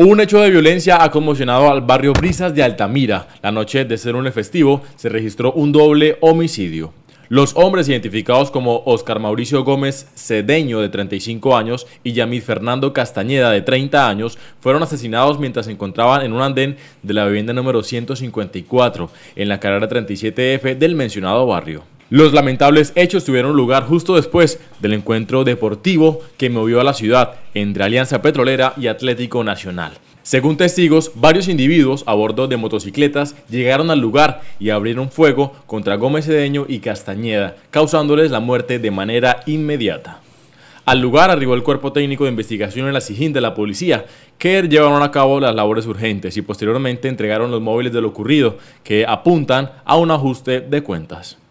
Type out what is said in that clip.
Un hecho de violencia ha conmocionado al barrio Brisas de Altamira. La noche de ser un festivo se registró un doble homicidio. Los hombres identificados como Oscar Mauricio Gómez Cedeño de 35 años y Yamid Fernando Castañeda de 30 años fueron asesinados mientras se encontraban en un andén de la vivienda número 154 en la carrera 37F del mencionado barrio. Los lamentables hechos tuvieron lugar justo después del encuentro deportivo que movió a la ciudad entre Alianza Petrolera y Atlético Nacional. Según testigos, varios individuos a bordo de motocicletas llegaron al lugar y abrieron fuego contra Gómez Cedeño y Castañeda, causándoles la muerte de manera inmediata. Al lugar arribó el cuerpo técnico de investigación en la SIGIN de la policía, que llevaron a cabo las labores urgentes y posteriormente entregaron los móviles de lo ocurrido, que apuntan a un ajuste de cuentas.